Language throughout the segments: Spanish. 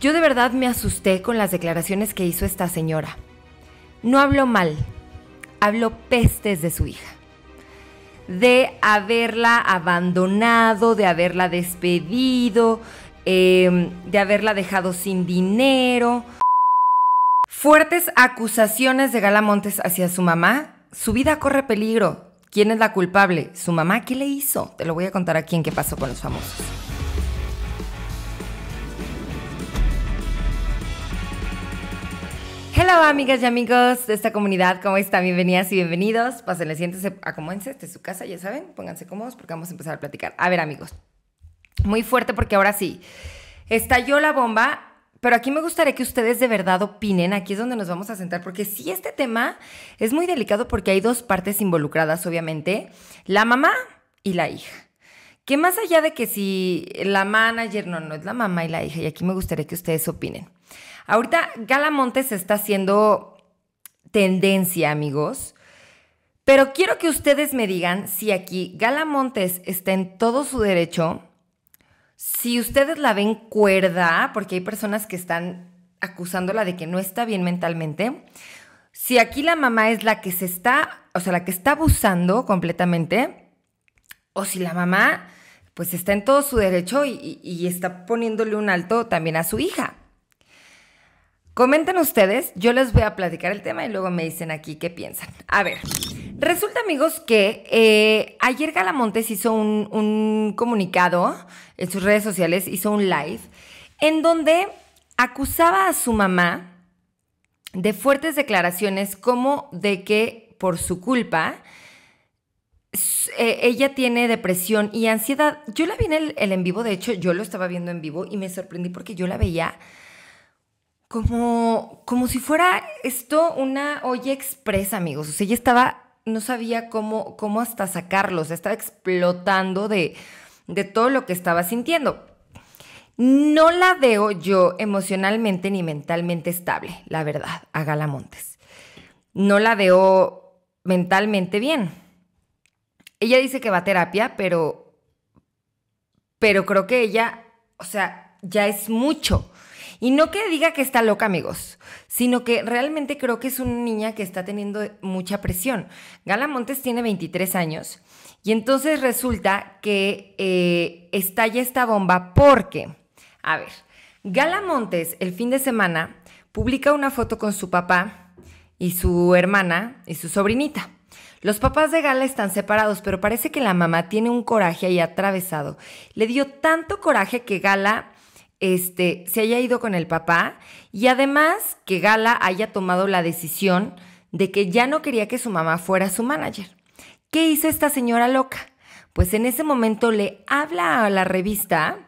Yo de verdad me asusté con las declaraciones que hizo esta señora. No habló mal, habló pestes de su hija. De haberla abandonado, de haberla despedido, em, de haberla dejado sin dinero. Fuertes acusaciones de Gala Montes hacia su mamá. Su vida corre peligro. ¿Quién es la culpable? ¿Su mamá qué le hizo? Te lo voy a contar aquí en qué pasó con los famosos. Hola amigas y amigos de esta comunidad, ¿cómo están? Bienvenidas y bienvenidos. Pásenle, siéntense, acomódense, este es su casa, ya saben, pónganse cómodos porque vamos a empezar a platicar. A ver amigos, muy fuerte porque ahora sí, estalló la bomba, pero aquí me gustaría que ustedes de verdad opinen, aquí es donde nos vamos a sentar, porque sí este tema es muy delicado porque hay dos partes involucradas, obviamente, la mamá y la hija que más allá de que si la manager, no, no es la mamá y la hija, y aquí me gustaría que ustedes opinen. Ahorita Gala Montes está haciendo tendencia, amigos. Pero quiero que ustedes me digan si aquí Gala Montes está en todo su derecho, si ustedes la ven cuerda, porque hay personas que están acusándola de que no está bien mentalmente, si aquí la mamá es la que se está, o sea, la que está abusando completamente, o si la mamá pues está en todo su derecho y está poniéndole un alto también a su hija. Comenten ustedes, yo les voy a platicar el tema y luego me dicen aquí qué piensan. A ver, resulta amigos que eh, ayer Galamontes hizo un, comunicado en sus redes sociales, hizo un live, en donde acusaba a su mamá de fuertes declaraciones como de que por su culpa eh, ella tiene depresión y ansiedad. Yo la vi en el en vivo, de hecho yo lo estaba viendo en vivo y me sorprendí porque yo la veía como, como si fuera esto una olla expresa, amigos. O sea, ella estaba, no sabía cómo, cómo hasta sacarlo, o sea, estaba explotando de, de todo lo que estaba sintiendo. No la veo yo emocionalmente ni mentalmente estable, la verdad, a Gala Montes. No la veo mentalmente bien. Ella dice que va a terapia, pero, pero creo que ella, o sea, ya es mucho. Y no que diga que está loca, amigos, sino que realmente creo que es una niña que está teniendo mucha presión. Gala Montes tiene 23 años y entonces resulta que eh, estalla esta bomba porque, a ver, Gala Montes el fin de semana publica una foto con su papá y su hermana y su sobrinita. Los papás de Gala están separados, pero parece que la mamá tiene un coraje ahí atravesado. Le dio tanto coraje que Gala este, se haya ido con el papá y además que Gala haya tomado la decisión de que ya no quería que su mamá fuera su manager. ¿Qué hizo esta señora loca? Pues en ese momento le habla a la revista,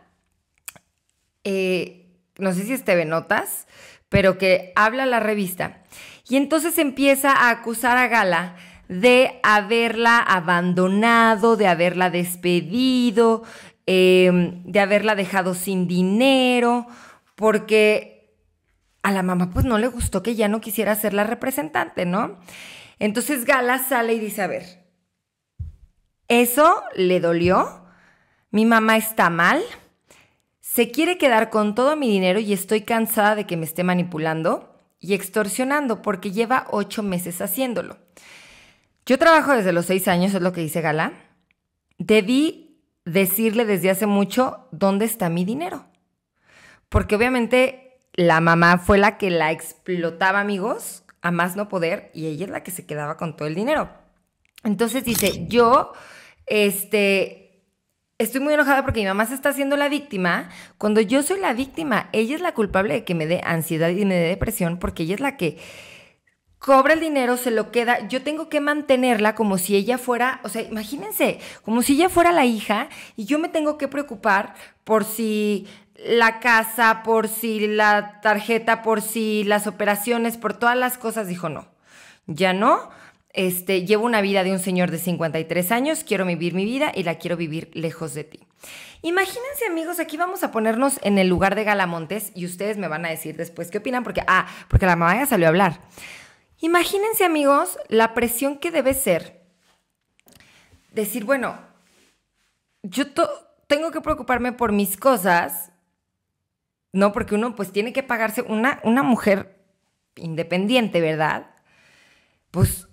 eh, no sé si es TV Notas, pero que habla a la revista y entonces empieza a acusar a Gala de haberla abandonado, de haberla despedido, Em, de haberla dejado sin dinero, porque a la mamá pues no le gustó que ya no quisiera ser la representante, ¿no? Entonces Gala sale y dice, a ver, eso le dolió, mi mamá está mal, se quiere quedar con todo mi dinero y estoy cansada de que me esté manipulando y extorsionando porque lleva ocho meses haciéndolo. Yo trabajo desde los seis años, es lo que dice Gala. Debí decirle desde hace mucho dónde está mi dinero. Porque obviamente la mamá fue la que la explotaba, amigos, a más no poder, y ella es la que se quedaba con todo el dinero. Entonces dice, yo, este, estoy muy enojada porque mi mamá se está haciendo la víctima. Cuando yo soy la víctima, ella es la culpable de que me dé ansiedad y me dé depresión porque ella es la que cobra el dinero, se lo queda, yo tengo que mantenerla como si ella fuera, o sea, imagínense, como si ella fuera la hija y yo me tengo que preocupar por si la casa, por si la tarjeta, por si las operaciones, por todas las cosas, dijo no, ya no. Este, llevo una vida de un señor de 53 años, quiero vivir mi vida y la quiero vivir lejos de ti. Imagínense amigos, aquí vamos a ponernos en el lugar de Galamontes y ustedes me van a decir después qué opinan, porque, ah, porque la mamá ya salió a hablar. Imagínense amigos la presión que debe ser decir, bueno, yo tengo que preocuparme por mis cosas, ¿no? Porque uno pues tiene que pagarse una, una mujer independiente, ¿verdad? Pues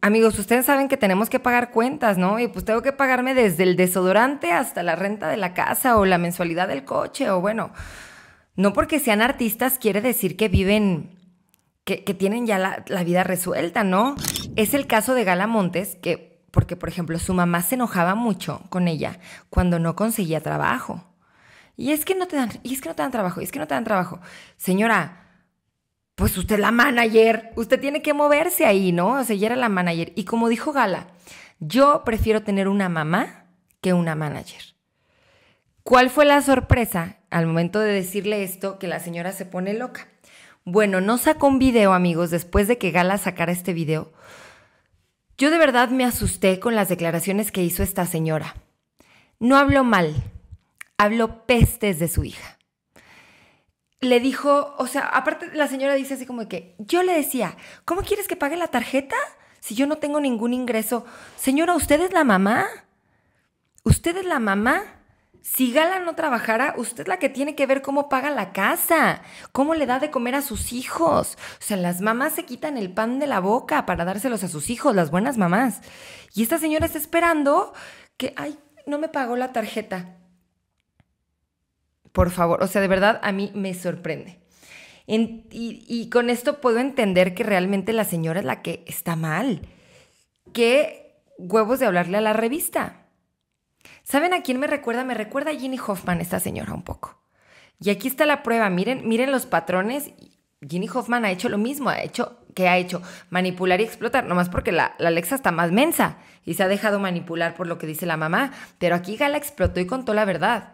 amigos, ustedes saben que tenemos que pagar cuentas, ¿no? Y pues tengo que pagarme desde el desodorante hasta la renta de la casa o la mensualidad del coche o bueno, no porque sean artistas quiere decir que viven que, tienen ya la, vida resuelta, ¿no? Es el caso de Gala Montes, que, porque por ejemplo su mamá se enojaba mucho con ella cuando no conseguía trabajo. Y es que no te dan, y es que no te dan trabajo, y es que no te dan trabajo. Señora, pues usted es la manager, usted tiene que moverse ahí, ¿no? O sea, ella era la manager. Y como dijo Gala, yo prefiero tener una mamá que una manager. ¿Cuál fue la sorpresa al momento de decirle esto que la señora se pone loca? Bueno, no sacó un video, amigos, después de que Gala sacara este video. Yo de verdad me asusté con las declaraciones que hizo esta señora. No habló mal, habló pestes de su hija. Le dijo, o sea, aparte la señora dice así como que, yo le decía, ¿cómo quieres que pague la tarjeta si yo no tengo ningún ingreso? Señora, ¿usted es la mamá? ¿Usted es la mamá? Si Gala no trabajara, usted es la que tiene que ver cómo paga la casa, cómo le da de comer a sus hijos. O sea, las mamás se quitan el pan de la boca para dárselos a sus hijos, las buenas mamás. Y esta señora está esperando que, ay, no me pagó la tarjeta. Por favor, o sea, de verdad a mí me sorprende. y, y con esto puedo entender que realmente la señora es la que está mal. ¿Qué huevos de hablarle a la revista? ¿Saben a quién me recuerda? Me recuerda a Ginny Hoffman, esta señora, un poco. Y aquí está la prueba, miren, miren los patrones. Ginny Hoffman ha hecho lo mismo, ha hecho, ¿qué ha hecho? Manipular y explotar, nomás porque la, Alexa está más mensa y se ha dejado manipular por lo que dice la mamá, pero aquí Gala explotó y contó la verdad.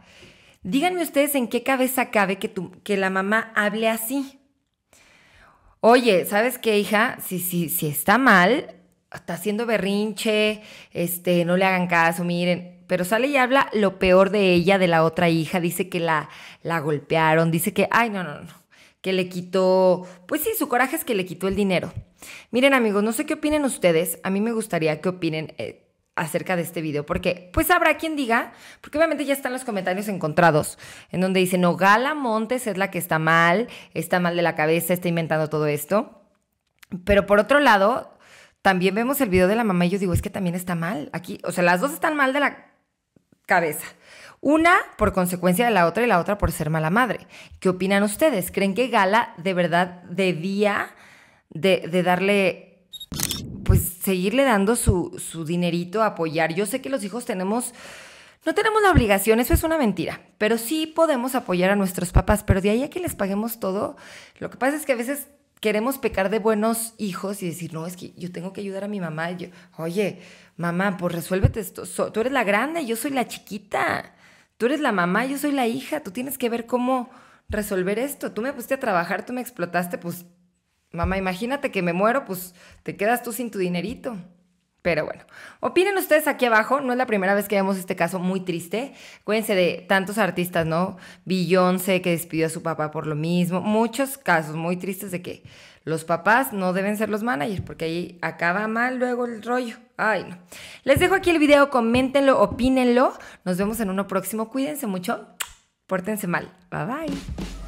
Díganme ustedes en qué cabeza cabe que, que la mamá hable así. Oye, ¿sabes qué, hija? Si, si está mal, está haciendo berrinche, este, no le hagan caso, miren, pero sale y habla lo peor de ella, de la otra hija, dice que la, la golpearon, dice que, ay, no, no, no, que le quitó, pues sí, su coraje es que le quitó el dinero. Miren amigos, no sé qué opinen ustedes, a mí me gustaría que opinen... Eh, acerca de este video, porque pues habrá quien diga, porque obviamente ya están los comentarios encontrados, en donde dicen, no, Gala Montes es la que está mal, está mal de la cabeza, está inventando todo esto. Pero por otro lado, también vemos el video de la mamá y yo digo, es que también está mal. Aquí, o sea, las dos están mal de la cabeza. Una por consecuencia de la otra y la otra por ser mala madre. ¿Qué opinan ustedes? ¿Creen que Gala de verdad debía de, darle, pues seguirle dando su, dinerito, apoyar? Yo sé que los hijos tenemos... No tenemos la obligación, eso es una mentira, pero sí podemos apoyar a nuestros papás, pero de ahí a que les paguemos todo, lo que pasa es que a veces queremos pecar de buenos hijos y decir, no, es que yo tengo que ayudar a mi mamá. Yo, Oye, mamá, pues resuélvete esto. tú eres la grande, yo soy la chiquita. Tú eres la mamá, yo soy la hija. Tú tienes que ver cómo resolver esto. Tú me pusiste a trabajar, tú me explotaste, pues, mamá, imagínate que me muero, pues te quedas tú sin tu dinerito. Pero bueno, opinen ustedes aquí abajo. No es la primera vez que vemos este caso muy triste. Cuídense de tantos artistas, ¿no? Beyoncé que despidió a su papá por lo mismo. Muchos casos muy tristes de que los papás no deben ser los managers porque ahí acaba mal luego el rollo. Ay, no. Les dejo aquí el video, coméntenlo, opínenlo. Nos vemos en uno próximo. Cuídense mucho. Pórtense mal. Bye bye.